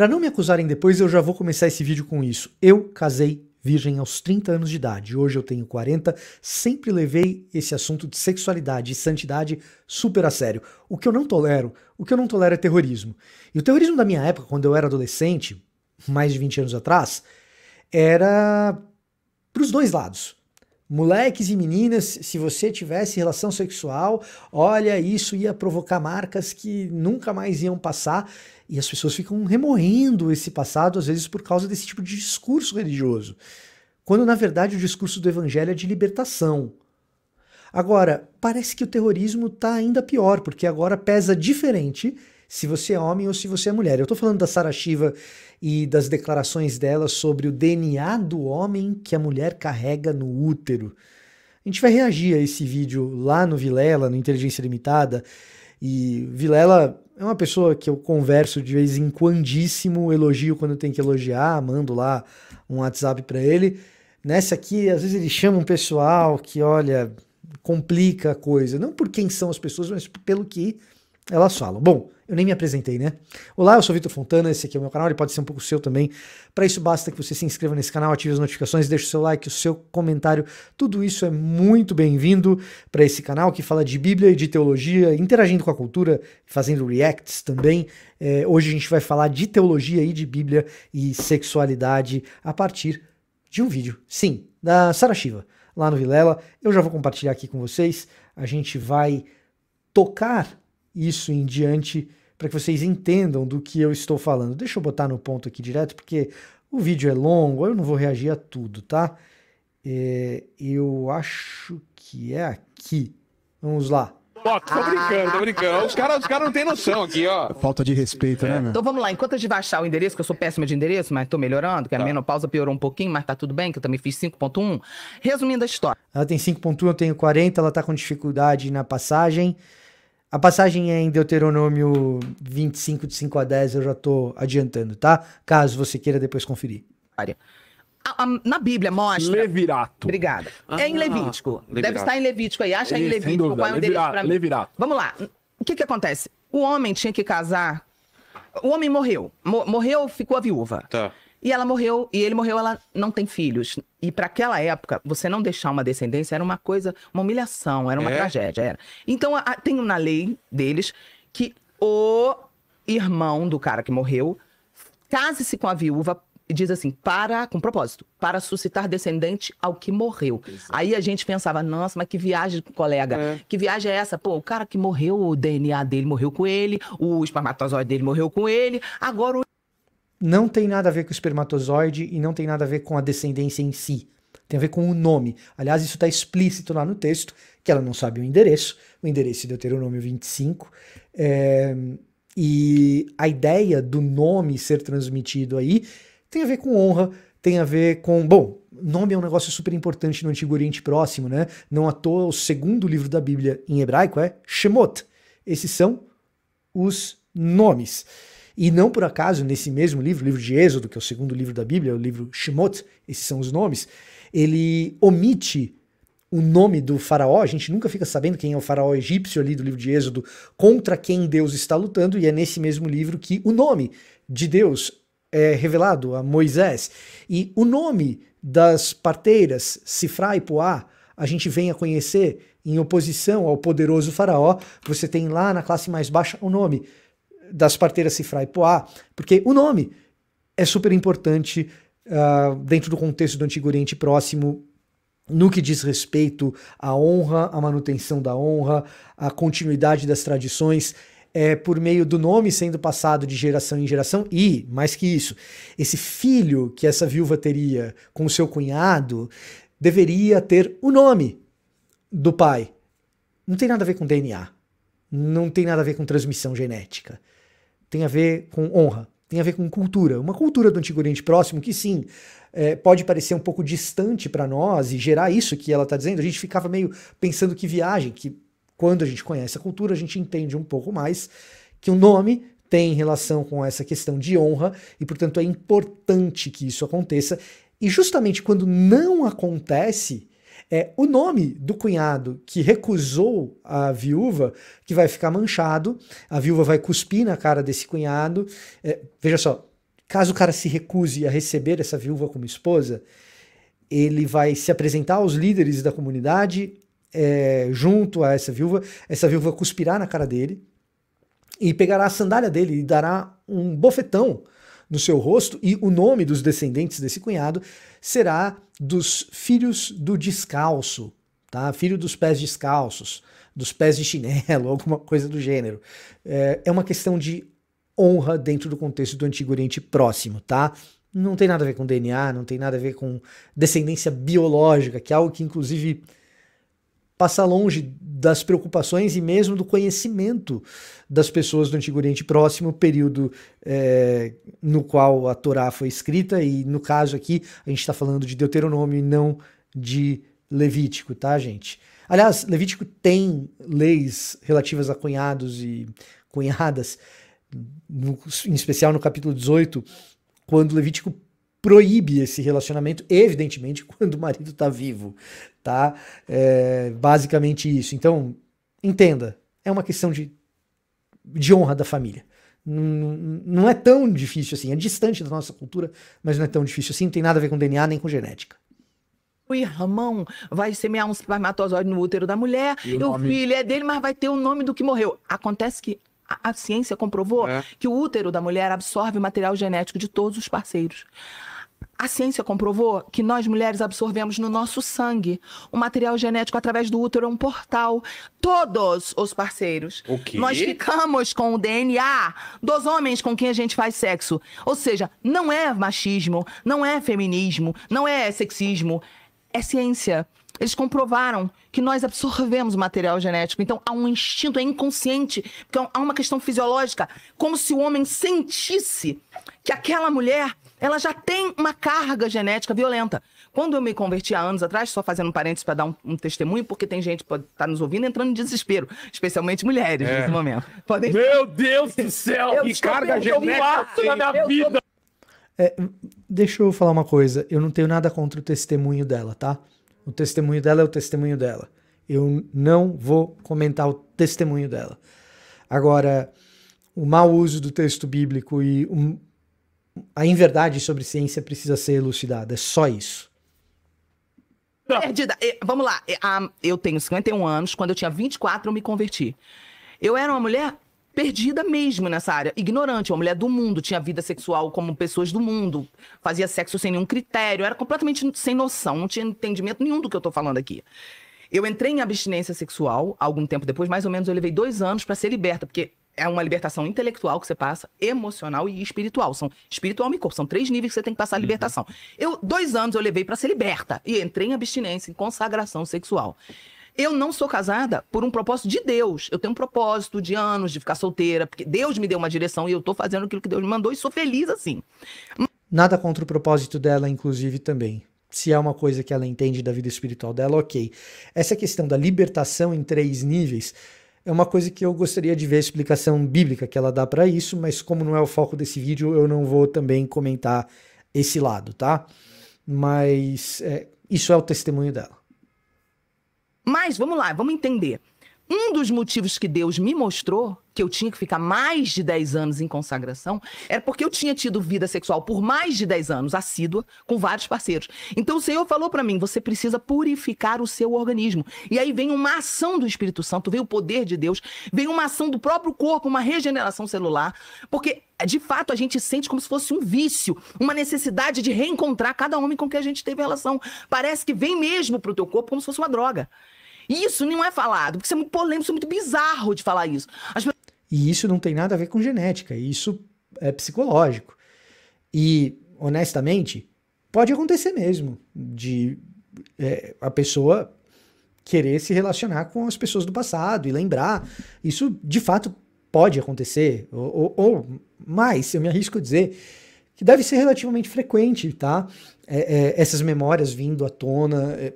Para não me acusarem depois, eu já vou começar esse vídeo com isso. Eu casei virgem aos 30 anos de idade. Hoje eu tenho 40, sempre levei esse assunto de sexualidade e santidade super a sério. O que eu não tolero, o que eu não tolero é terrorismo. E o terrorismo da minha época, quando eu era adolescente, mais de 20 anos atrás, era para os dois lados. Moleques e meninas, se você tivesse relação sexual, olha, isso ia provocar marcas que nunca mais iam passar. E as pessoas ficam remoendo esse passado, às vezes por causa desse tipo de discurso religioso. Quando na verdade o discurso do evangelho é de libertação. Agora, parece que o terrorismo está ainda pior, porque agora pesa diferente se você é homem ou se você é mulher. Eu estou falando da Sara Shiva e das declarações dela sobre o DNA do homem que a mulher carrega no útero. A gente vai reagir a esse vídeo lá no Vilela, no Inteligência Limitada. E Vilela é uma pessoa que eu converso de vez em quando, elogio quando tem que elogiar, mando lá um WhatsApp para ele. Nessa aqui, às vezes ele chama um pessoal que, olha, complica a coisa. Não por quem são as pessoas, mas pelo que elas falam. Bom, eu nem me apresentei, né? Olá, eu sou Vitor Fontana, esse aqui é o meu canal, ele pode ser um pouco seu também. Para isso basta que você se inscreva nesse canal, ative as notificações, deixe o seu like, o seu comentário. Tudo isso é muito bem-vindo para esse canal que fala de Bíblia e de teologia, interagindo com a cultura, fazendo reacts também. É, hoje a gente vai falar de teologia e de Bíblia e sexualidade a partir de um vídeo, sim, da Sara Shiva, lá no Vilela. Eu já vou compartilhar aqui com vocês. A gente vai tocar isso em diante para que vocês entendam do que eu estou falando. Deixa eu botar no ponto aqui direto, porque o vídeo é longo, eu não vou reagir a tudo, tá? É, eu acho que é aqui. Vamos lá. Ó, oh, tô brincando, tô brincando. Os caras os cara não têm noção aqui, ó. Falta de respeito, né, é. meu? Então vamos lá, enquanto a gente vai achar o endereço, que eu sou péssima de endereço, mas tô melhorando, que a tá. menopausa piorou um pouquinho, mas tá tudo bem, que eu também fiz 5.1. Resumindo a história. Ela tem 5.1, eu tenho 40, ela tá com dificuldade na passagem. A passagem é em Deuteronômio 25, de 5 a 10, eu já estou adiantando, tá? Caso você queira depois conferir. Na Bíblia mostra. Levirato. Obrigada. Ah, é em Levítico. Levirato. Deve estar em Levítico aí. Acha Isso, em Levítico qual é o mim. Levirato. Vamos lá. O que, que acontece? O homem tinha que casar. O homem morreu. Morreu, ficou a viúva. Tá. E ela morreu, e ele morreu, ela não tem filhos. E para aquela época, você não deixar uma descendência era uma coisa, uma humilhação, era uma é? tragédia. Era. Então, a, tem na lei deles que o irmão do cara que morreu case-se com a viúva e diz assim, para, com propósito, para suscitar descendente ao que morreu. Aí a gente pensava, nossa, mas que viagem, colega, é. que viagem é essa? Pô, o cara que morreu, o DNA dele morreu com ele, o espermatozoide dele morreu com ele, agora o não tem nada a ver com o espermatozoide e não tem nada a ver com a descendência em si. Tem a ver com o nome. Aliás, isso está explícito lá no texto, que ela não sabe o endereço, o endereço de Deuteronômio 25. É, é, e a ideia do nome ser transmitido aí tem a ver com honra, tem a ver com. Bom, nome é um negócio super importante no Antigo Oriente Próximo, né? Não à toa, o segundo livro da Bíblia em hebraico é Shemot. Esses são os nomes. E não por acaso, nesse mesmo livro, o livro de Êxodo, que é o segundo livro da Bíblia, o livro Shemot, esses são os nomes, ele omite o nome do faraó, a gente nunca fica sabendo quem é o faraó egípcio ali do livro de Êxodo, contra quem Deus está lutando, e é nesse mesmo livro que o nome de Deus é revelado a Moisés. E o nome das parteiras, Sifra e Poá, a gente vem a conhecer em oposição ao poderoso faraó. Você tem lá na classe mais baixa o nome das parteiras Cifra e Poá, porque o nome é super importante uh, dentro do contexto do Antigo Oriente Próximo, no que diz respeito à honra, à manutenção da honra, à continuidade das tradições, é, por meio do nome sendo passado de geração em geração, e, mais que isso, esse filho que essa viúva teria com seu cunhado deveria ter o nome do pai. Não tem nada a ver com DNA. Não tem nada a ver com transmissão genética tem a ver com honra, tem a ver com cultura. Uma cultura do Antigo Oriente Próximo que, sim, é, pode parecer um pouco distante para nós e gerar isso que ela está dizendo. A gente ficava meio pensando que viagem, que quando a gente conhece a cultura, a gente entende um pouco mais que o nome tem relação com essa questão de honra e, portanto, é importante que isso aconteça. E justamente quando não acontece, é, o nome do cunhado que recusou a viúva, que vai ficar manchado, a viúva vai cuspir na cara desse cunhado. É, veja só, caso o cara se recuse a receber essa viúva como esposa, ele vai se apresentar aos líderes da comunidade é, junto a essa viúva. Essa viúva cuspirá na cara dele e pegará a sandália dele e dará um bofetão no seu rosto, e o nome dos descendentes desse cunhado será dos filhos do descalço, tá? Filho dos pés descalços, dos pés de chinelo, alguma coisa do gênero. É, é uma questão de honra dentro do contexto do Antigo Oriente Próximo, tá? Não tem nada a ver com DNA, não tem nada a ver com descendência biológica, que é algo que, inclusive, passar longe das preocupações e mesmo do conhecimento das pessoas do Antigo Oriente Próximo, período é, no qual a Torá foi escrita, e no caso aqui a gente está falando de Deuteronômio e não de Levítico, tá, gente? Aliás, Levítico tem leis relativas a cunhados e cunhadas, no, em especial no capítulo 18, quando Levítico proíbe esse relacionamento, evidentemente, quando o marido está vivo, tá? É basicamente isso. Então, entenda, é uma questão de, de honra da família. Não, não é tão difícil assim, é distante da nossa cultura, mas não é tão difícil assim, não tem nada a ver com DNA nem com genética. O irmão vai semear um espermatozoide no útero da mulher, e o, e o nome... filho é dele, mas vai ter o nome do que morreu. Acontece que a, ciência comprovou é. que o útero da mulher absorve o material genético de todos os parceiros. A ciência comprovou que nós mulheres absorvemos no nosso sangue o material genético através do útero, é um portal. Todos os parceiros. O quê? Nós ficamos com o DNA dos homens com quem a gente faz sexo. Ou seja, não é machismo, não é feminismo, não é sexismo, é ciência. Eles comprovaram que nós absorvemos material genético. Então há um instinto, é inconsciente, porque há uma questão fisiológica, como se o homem sentisse que aquela mulher ela já tem uma carga genética violenta. Quando eu me converti há anos atrás, só fazendo um parênteses para dar um, um, testemunho, porque tem gente que está estar nos ouvindo entrando em desespero, especialmente mulheres é. nesse momento. Podem... Meu Deus do céu, que carga genética eu na minha eu vida! É, deixa eu falar uma coisa, eu não tenho nada contra o testemunho dela, tá? O testemunho dela é o testemunho dela. Eu não vou comentar o testemunho dela. Agora, o mau uso do texto bíblico e um, a inverdade sobre ciência precisa ser elucidada. É só isso. Perdida. Vamos lá. Eu tenho 51 anos. Quando eu tinha 24, eu me converti. Eu era uma mulher perdida mesmo nessa área, ignorante, uma mulher do mundo, tinha vida sexual como pessoas do mundo, fazia sexo sem nenhum critério, era completamente sem noção, não tinha entendimento nenhum do que eu estou falando aqui. Eu entrei em abstinência sexual algum tempo depois, mais ou menos eu levei dois anos para ser liberta, porque é uma libertação intelectual que você passa, emocional e espiritual. São espiritual e corpo, são três níveis que você tem que passar a uhum. libertação. Eu, dois anos eu levei para ser liberta e entrei em abstinência, em consagração sexual. Eu não sou casada por um propósito de Deus. Eu tenho um propósito de anos de ficar solteira, porque Deus me deu uma direção e eu estou fazendo aquilo que Deus me mandou e sou feliz assim. Nada contra o propósito dela, inclusive, também. Se é uma coisa que ela entende da vida espiritual dela, ok. Essa questão da libertação em três níveis é uma coisa que eu gostaria de ver a explicação bíblica que ela dá para isso, mas como não é o foco desse vídeo, eu não vou também comentar esse lado, tá? Mas é, isso é o testemunho dela. Mas vamos lá, vamos entender. Um dos motivos que Deus me mostrou que eu tinha que ficar mais de 10 anos em consagração era porque eu tinha tido vida sexual por mais de 10 anos, assídua, com vários parceiros. Então o Senhor falou para mim: você precisa purificar o seu organismo. E aí vem uma ação do Espírito Santo, vem o poder de Deus, vem uma ação do próprio corpo, uma regeneração celular, porque de fato a gente sente como se fosse um vício, uma necessidade de reencontrar cada homem com que a gente teve relação. Parece que vem mesmo pro teu corpo como se fosse uma droga. Isso não é falado, porque isso é muito polêmico, isso é muito bizarro de falar isso. As... E isso não tem nada a ver com genética, isso é psicológico. E, honestamente, pode acontecer mesmo de é, a pessoa querer se relacionar com as pessoas do passado e lembrar. Isso, de fato, pode acontecer, ou, ou, ou mais, eu me arrisco a dizer, que deve ser relativamente frequente, tá? é, é, essas memórias vindo à tona é,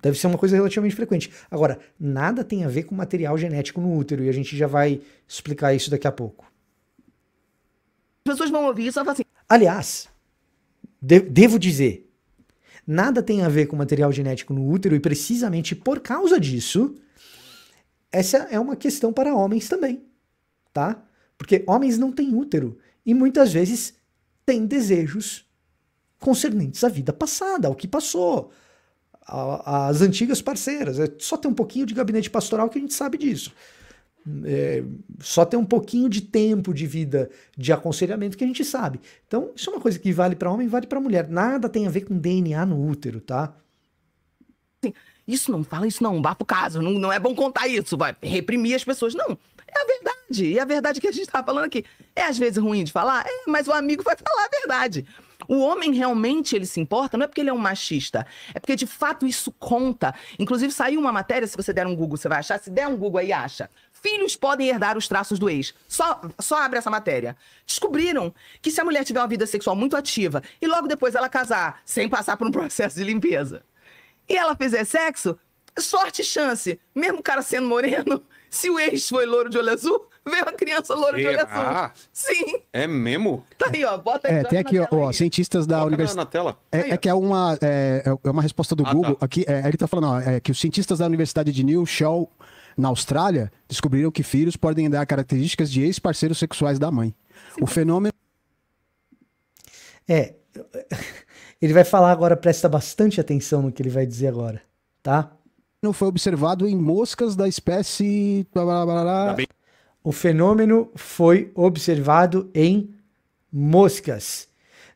deve ser uma coisa relativamente frequente. Agora, nada tem a ver com material genético no útero e a gente já vai explicar isso daqui a pouco. As pessoas vão ouvir isso e falar assim. Aliás, de devo dizer, nada tem a ver com material genético no útero e precisamente por causa disso, essa é uma questão para homens também, tá? Porque homens não têm útero e muitas vezes têm desejos concernentes à vida passada, ao que passou, às antigas parceiras. É só tem um pouquinho de gabinete pastoral que a gente sabe disso. É, só tem um pouquinho de tempo de vida de aconselhamento que a gente sabe. Então, isso é uma coisa que vale para homem vale para mulher. Nada tem a ver com DNA no útero, tá? Isso não fala, isso não, vá pro caso, não, não é bom contar isso, vai reprimir as pessoas. Não, é a verdade. E a verdade que a gente tá falando aqui é às vezes ruim de falar, é, mas o amigo vai falar a verdade. O homem realmente ele se importa, não é porque ele é um machista, é porque de fato isso conta. Inclusive saiu uma matéria, se você der um Google, você vai achar, se der um Google aí acha. Filhos podem herdar os traços do ex. Só, só abre essa matéria. Descobriram que se a mulher tiver uma vida sexual muito ativa e logo depois ela casar, sem passar por um processo de limpeza, e ela fizer sexo, sorte e chance, mesmo o cara sendo moreno, se o ex foi louro de olho azul, veio a criança loura de olho azul. Sim. É mesmo? Tá aí, ó. Bota aí. É, tem aqui, ó, ó, cientistas da universidade. É, é, que é uma, é, é uma resposta do ah, tá. Google. Tá. Aqui, é, ele tá falando ó, é, que os cientistas da Universidade de New Shaw, na Austrália, descobriram que filhos podem dar características de ex-parceiros sexuais da mãe. Sim. O fenômeno. É. Ele vai falar agora, presta bastante atenção no que ele vai dizer agora, tá? Não foi observado em moscas da espécie. Blá, blá, blá, blá. Tá o fenômeno foi observado em moscas,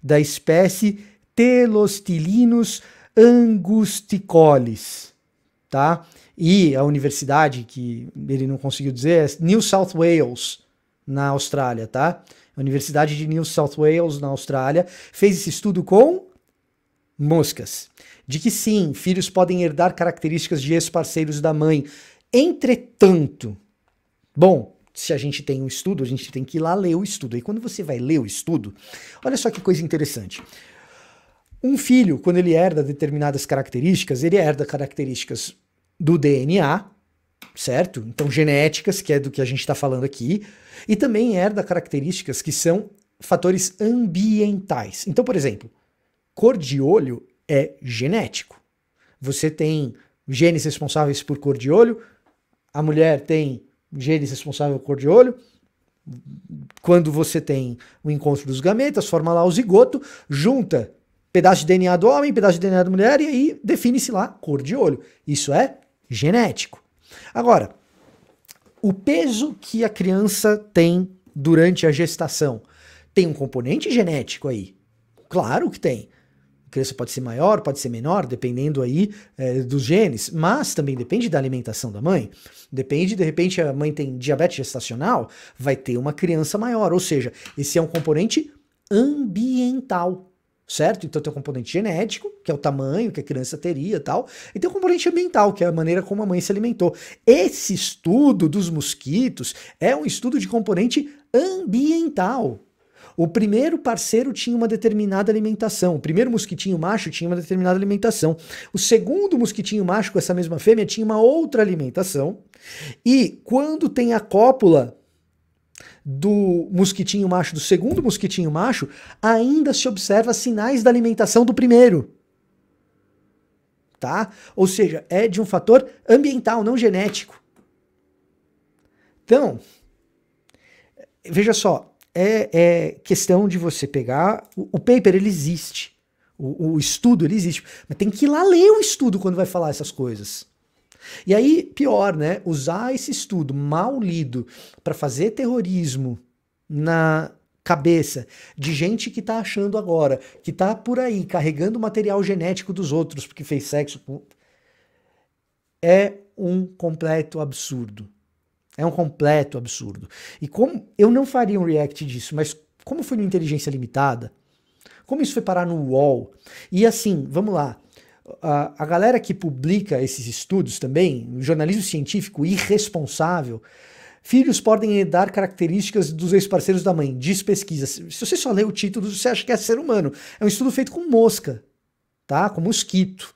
da espécie Telostilinus angusticolis, tá? E a universidade que ele não conseguiu dizer é New South Wales, na Austrália, tá? A Universidade de New South Wales, na Austrália, fez esse estudo com moscas. De que sim, filhos podem herdar características de ex-parceiros da mãe. Entretanto, bom, se a gente tem um estudo, a gente tem que ir lá ler o estudo. E quando você vai ler o estudo, olha só que coisa interessante. Um filho, quando ele herda determinadas características, ele herda características do DNA, certo? Então, genéticas, que é do que a gente está falando aqui, e também herda características que são fatores ambientais. Então, por exemplo, cor de olho é genético. Você tem genes responsáveis por cor de olho, a mulher tem Gênesis responsável cor de olho. Quando você tem o encontro dos gametas, forma lá o zigoto, junta pedaço de DNA do homem, pedaço de DNA da mulher e aí define-se lá cor de olho. Isso é genético. Agora, o peso que a criança tem durante a gestação tem um componente genético aí. Claro que tem criança pode ser maior, pode ser menor, dependendo aí é, dos genes, mas também depende da alimentação da mãe. Depende, de repente, a mãe tem diabetes gestacional, vai ter uma criança maior. Ou seja, esse é um componente ambiental certo? Então tem o componente genético, que é o tamanho que a criança teria tal, e tem o componente ambiental, que é a maneira como a mãe se alimentou. Esse estudo dos mosquitos é um estudo de componente ambiental. O primeiro parceiro tinha uma determinada alimentação. O primeiro mosquitinho macho tinha uma determinada alimentação. O segundo mosquitinho macho com essa mesma fêmea tinha uma outra alimentação. E quando tem a cópula do mosquitinho macho, do segundo mosquitinho macho, ainda se observa sinais da alimentação do primeiro. Tá? Ou seja, é de um fator ambiental, não genético. Então, veja só, é, é questão de você pegar. O, o paper ele existe. O, o, estudo ele existe. Mas tem que ir lá ler o estudo quando vai falar essas coisas. E aí, pior, né? Usar esse estudo mal lido para fazer terrorismo na cabeça de gente que tá achando agora, que tá por aí carregando material genético dos outros porque fez sexo com... é um completo absurdo. É um completo absurdo. E como eu não faria um react disso, mas como foi no Inteligência Limitada, como isso foi parar no UOL, e assim, vamos lá, a, a galera que publica esses estudos também, o jornalismo científico irresponsável, Filhos podem herdar características dos ex-parceiros da mãe, diz pesquisa. Se você só lê o título, você acha que é ser humano. É um estudo feito com mosca, tá? Com mosquito.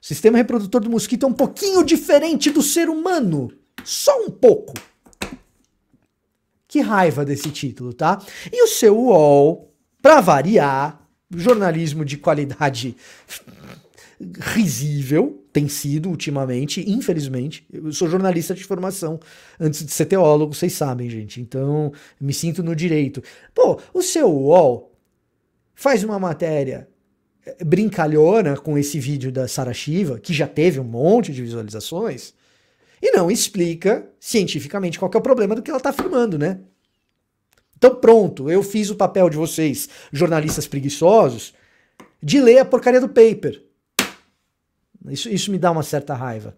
O sistema reprodutor do mosquito é um pouquinho diferente do ser humano. Só um pouco. Que raiva desse título, tá? E o seu UOL, para variar, jornalismo de qualidade risível, tem sido ultimamente, infelizmente. Eu sou jornalista de formação antes de ser teólogo, vocês sabem, gente. Então, me sinto no direito. Pô, o seu UOL faz uma matéria eh, brincalhona com esse vídeo da Sara Shiva, que já teve um monte de visualizações, e não explica cientificamente qual é o problema do que ela está afirmando, né? Então pronto, eu fiz o papel de vocês, jornalistas preguiçosos, de ler a porcaria do paper. Isso, isso me dá uma certa raiva.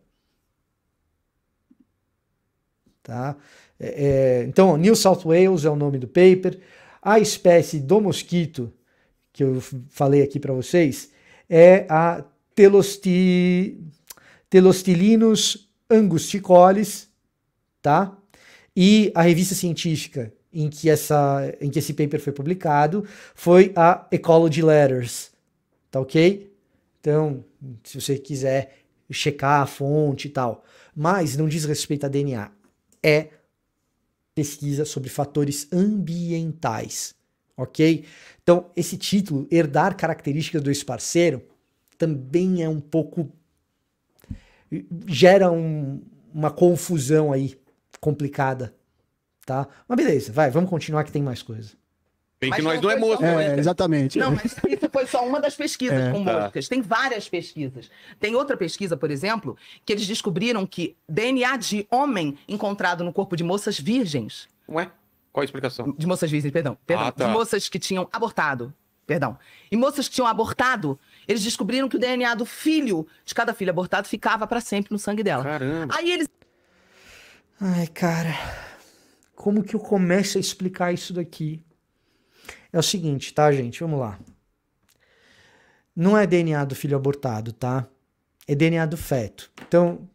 Tá? É, é, então, New South Wales é o nome do paper. A espécie do mosquito que eu falei aqui para vocês é a Telosti... Telostilinus Angus tá? E a revista científica em que, essa, em que esse paper foi publicado foi a Ecology Letters, tá ok? Então, se você quiser checar a fonte e tal, mas não diz respeito a DNA, é pesquisa sobre fatores ambientais, ok? Então, esse título, Herdar Características do Esparceiro, também é um pouco gera um, uma confusão aí complicada, tá? Mas beleza, vai, vamos continuar que tem mais coisa. Bem que nós não, não é É, exatamente. Não, mas isso foi só uma das pesquisas é, com moscas. Tá. Tem várias pesquisas. Tem outra pesquisa, por exemplo, que eles descobriram que DNA de homem encontrado no corpo de moças virgens. Ué? Qual a explicação? De moças virgens, perdão. perdão ah, tá. De moças que tinham abortado. Perdão. E moças que tinham abortado eles descobriram que o DNA do filho de cada filho abortado ficava para sempre no sangue dela. Caramba. Aí eles. Ai, cara. Como que eu começo a explicar isso daqui? É o seguinte, tá, gente? Vamos lá. Não é DNA do filho abortado, tá? É DNA do feto. Então,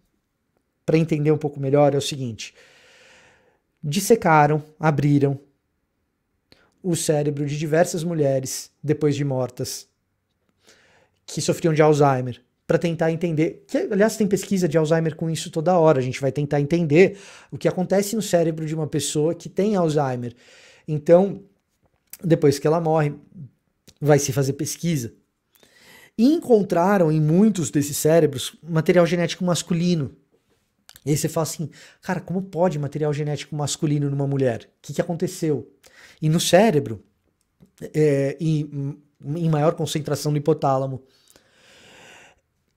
para entender um pouco melhor, é o seguinte: dissecaram, abriram o cérebro de diversas mulheres depois de mortas que sofriam de Alzheimer para tentar entender. Que, aliás, tem pesquisa de Alzheimer com isso toda hora. A gente vai tentar entender o que acontece no cérebro de uma pessoa que tem Alzheimer. Então, depois que ela morre, vai se fazer pesquisa. E encontraram em muitos desses cérebros material genético masculino. E aí você fala assim, cara, como pode material genético masculino numa mulher? O que, que aconteceu? E no cérebro, é, e, em maior concentração no hipotálamo.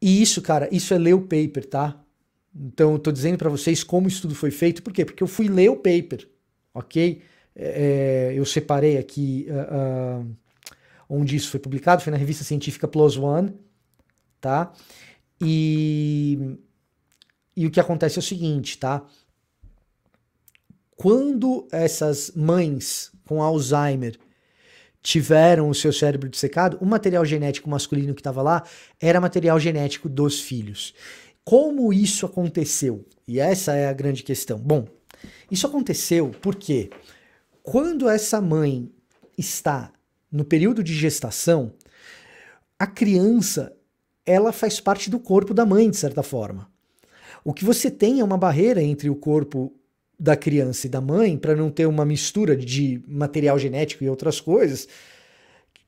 E isso, cara, isso é ler o paper, tá? Então, eu tô dizendo para vocês como isso tudo foi feito. Por quê? Porque eu fui ler o paper, ok? É, é eu separei aqui uh, uh, onde isso foi publicado, foi na revista científica Plus One, tá? E, e o que acontece é o seguinte, tá? Quando essas mães com Alzheimer tiveram o seu cérebro dissecado, o material genético masculino que estava lá era material genético dos filhos. Como isso aconteceu? E essa é a grande questão. Bom, isso aconteceu porque quando essa mãe está no período de gestação, a criança ela faz parte do corpo da mãe de certa forma. O que você tem é uma barreira entre o corpo da criança e da mãe, para não ter uma mistura de material genético e outras coisas,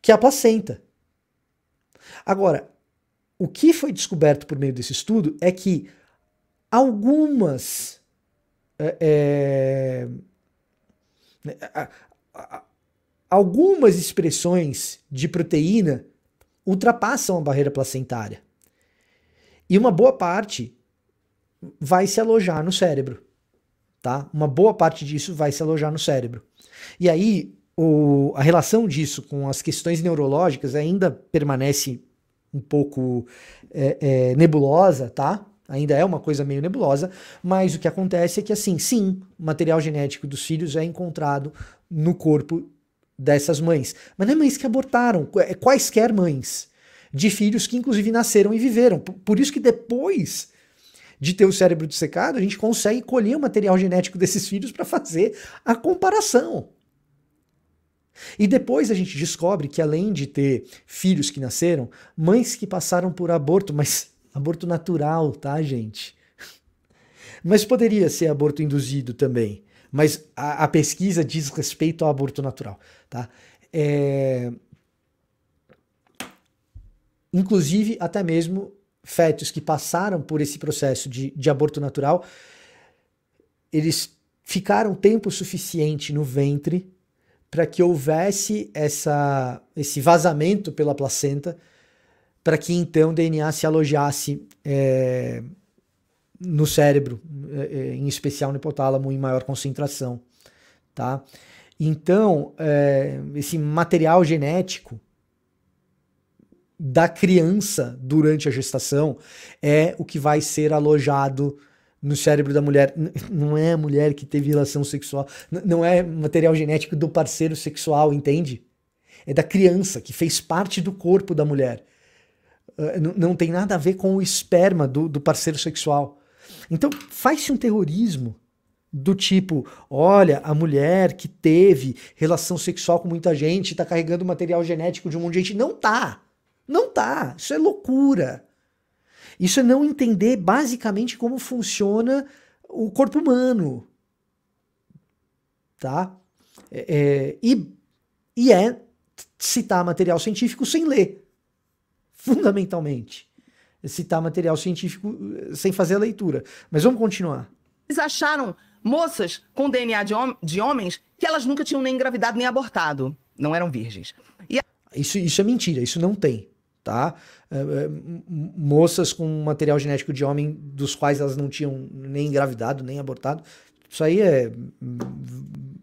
que é a placenta. Agora, o que foi descoberto por meio desse estudo é que algumas. É, é, né, algumas expressões de proteína ultrapassam a barreira placentária. E uma boa parte vai se alojar no cérebro tá? Uma boa parte disso vai se alojar no cérebro. E aí, o, a relação disso com as questões neurológicas ainda permanece um pouco é, é, nebulosa, tá? Ainda é uma coisa meio nebulosa, mas o que acontece é que, assim, sim, o material genético dos filhos é encontrado no corpo dessas mães. Mas não é mães que abortaram, é quaisquer mães de filhos que, inclusive, nasceram e viveram. Por isso que depois de ter o cérebro dissecado, a gente consegue colher o material genético desses filhos para fazer a comparação. E depois a gente descobre que além de ter filhos que nasceram, mães que passaram por aborto, mas aborto natural, tá, gente? Mas poderia ser aborto induzido também. Mas a, a pesquisa diz respeito ao aborto natural, tá? É... Inclusive até mesmo fetos que passaram por esse processo de, de aborto natural, eles ficaram tempo suficiente no ventre para que houvesse essa, esse vazamento pela placenta, para que então o DNA se alojasse é, no cérebro, é, é, em especial no hipotálamo, em maior concentração. Tá? Então, é, esse material genético da criança durante a gestação é o que vai ser alojado no cérebro da mulher. Não é a mulher que teve relação sexual, não é material genético do parceiro sexual, entende? É da criança que fez parte do corpo da mulher. Não tem nada a ver com o esperma do, do parceiro sexual. Então, faz-se um terrorismo do tipo, olha, a mulher que teve relação sexual com muita gente está carregando material genético de um monte de gente. Não tá. Não tá. Isso é loucura. Isso é não entender basicamente como funciona o corpo humano. Tá? É, é, e, e é citar material científico sem ler, fundamentalmente. É citar material científico eh, sem fazer a leitura. Mas vamos continuar. Eles acharam moças com DNA de, hom de homens que elas nunca tinham nem engravidado nem abortado. Não eram virgens. A... isso, isso é mentira, isso não tem tá? É, é, moças com material genético de homem dos quais elas não tinham nem engravidado, nem abortado. Isso aí é. Hum,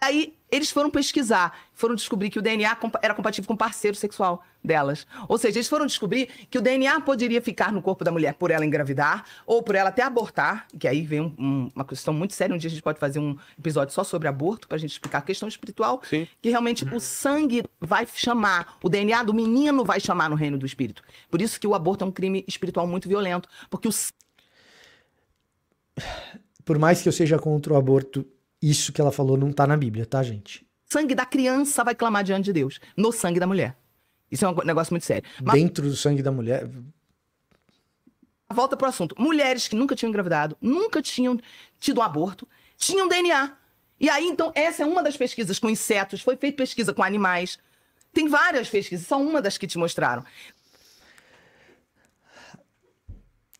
aí eles foram pesquisar, foram descobrir que o DNA era compatível com o parceiro sexual delas. Ou seja, eles foram descobrir que o DNA poderia ficar no corpo da mulher por ela engravidar ou por ela até abortar, que aí vem um, um, uma questão muito séria, um dia a gente pode fazer um episódio só sobre aborto para a gente explicar a questão espiritual, Sim. que realmente o sangue vai chamar, o DNA do menino vai chamar no reino do espírito. Por isso que o aborto é um crime espiritual muito violento, porque o por mais que eu seja contra o aborto, isso que ela falou não tá na Bíblia, tá, gente? Sangue da criança vai clamar diante de Deus, no sangue da mulher. Isso é um negócio muito sério. Mas... Dentro do sangue da mulher. Volta pro assunto. Mulheres que nunca tinham engravidado, nunca tinham tido um aborto, tinham DNA. E aí, então, essa é uma das pesquisas com insetos, foi feita pesquisa com animais. Tem várias pesquisas, só uma das que te mostraram.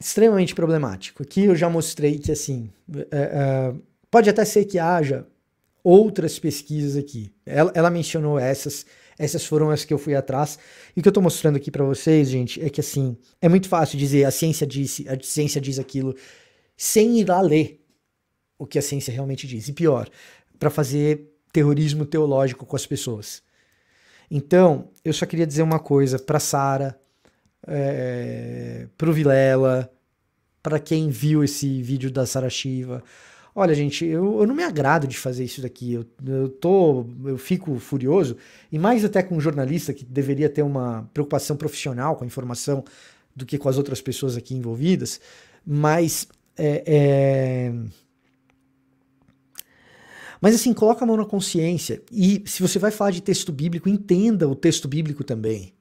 Extremamente problemático. Aqui eu já mostrei que, assim, é, é Pode até ser que haja outras pesquisas aqui. Ela, ela mencionou essas, essas foram as que eu fui atrás. E o que eu estou mostrando aqui para vocês, gente, é que assim, é muito fácil dizer a ciência disse, a ciência diz aquilo, sem ir lá ler o que a ciência realmente diz. E pior, para fazer terrorismo teológico com as pessoas. Então, eu só queria dizer uma coisa para Sara, é, eh, para o Vilela, para quem viu esse vídeo da Sara Shiva, olha, gente, eu, eu não me agrado de fazer isso daqui, eu, eu, tô, eu fico furioso, e mais até com um jornalista que deveria ter uma preocupação profissional com a informação do que com as outras pessoas aqui envolvidas, mas é, é... Mas assim, coloca a mão na consciência e se você vai falar de texto bíblico, entenda o texto bíblico também.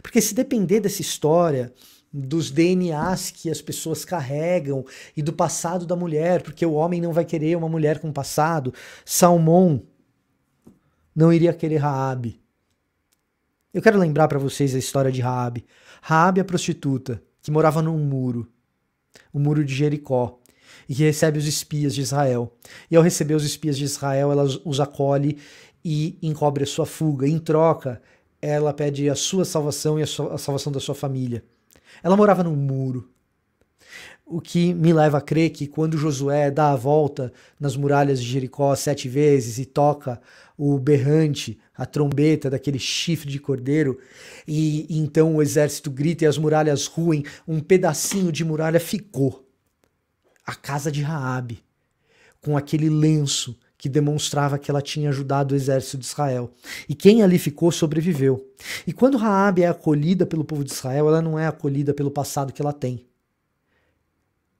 Porque se depender dessa história dos DNAs que as pessoas carregam e do passado da mulher, porque o homem não vai querer uma mulher com passado. Salmão não iria querer Raabe. Eu quero lembrar para vocês a história de Raabe. Raabe é a prostituta que morava num muro, o muro de Jericó, e que recebe os espias de Israel. E ao receber os espias de Israel, ela os acolhe e encobre a sua fuga. Em troca, ela pede a sua salvação e a, sua, a salvação da sua família. Ela morava num muro. O que me leva a crer que quando Josué dá a volta nas muralhas de Jericó sete vezes e toca o berrante, a trombeta daquele chifre de cordeiro, e, e então o exército grita e as muralhas ruem, um pedacinho de muralha ficou. A casa de Raabe, com aquele lenço que demonstrava que ela tinha ajudado o exército de Israel. E quem ali ficou sobreviveu. E quando Rahab é acolhida pelo povo de Israel, ela não é acolhida pelo passado que ela tem.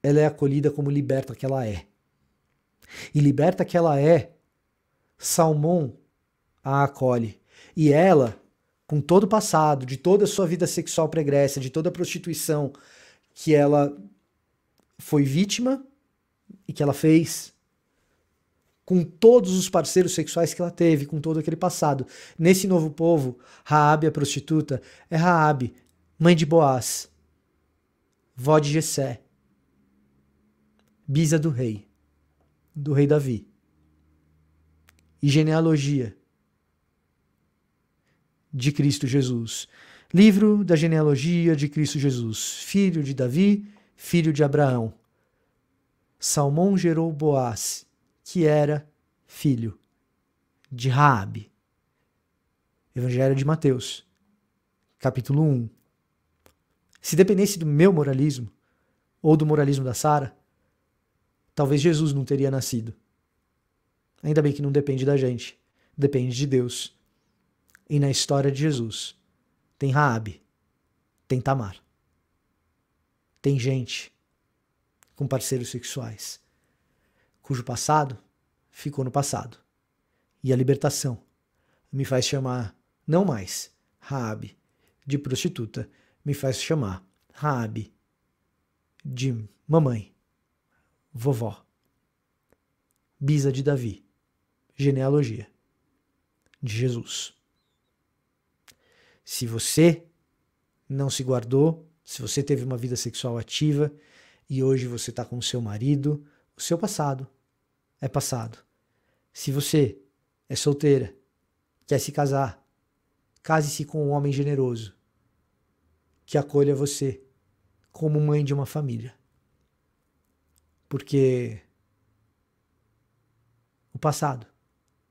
Ela é acolhida como liberta que ela é. E liberta que ela é, Salmão a acolhe. E ela, com todo o passado, de toda a sua vida sexual pregressa, de toda a prostituição que ela foi vítima e que ela fez, com todos os parceiros sexuais que ela teve, com todo aquele passado. Nesse novo povo, Raabe a prostituta é Raabe, mãe de Boaz, vó de Jessé, bisa do rei, do rei Davi. E genealogia de Cristo Jesus. Livro da genealogia de Cristo Jesus, filho de Davi, filho de Abraão. Salmão gerou Boaz, que era filho de Raabe. Evangelho de Mateus, capítulo 1. Se dependesse do meu moralismo ou do moralismo da Sara, talvez Jesus não teria nascido. Ainda bem que não depende da gente, depende de Deus. E na história de Jesus, tem Raabe, tem Tamar. Tem gente com parceiros sexuais cujo passado ficou no passado. E a libertação me faz chamar não mais Raab de prostituta, me faz chamar Raab de mamãe, vovó, bisa de Davi, genealogia de Jesus. Se você não se guardou, se você teve uma vida sexual ativa e hoje você está com o seu marido, o seu passado é passado. Se você é solteira, quer se casar, case-se com um homem generoso que acolha você como mãe de uma família. Porque o passado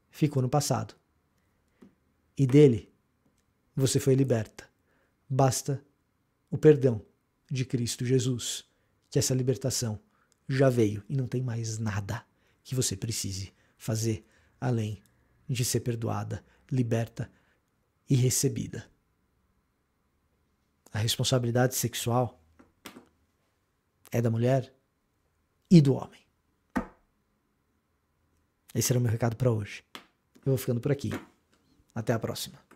ficou no passado. E dele você foi liberta. Basta o perdão de Cristo Jesus, que essa libertação já veio e não tem mais nada que você precise fazer além de ser perdoada, liberta e recebida. A responsabilidade sexual é da mulher e do homem. Esse era o meu recado para hoje. Eu vou ficando por aqui. Até a próxima.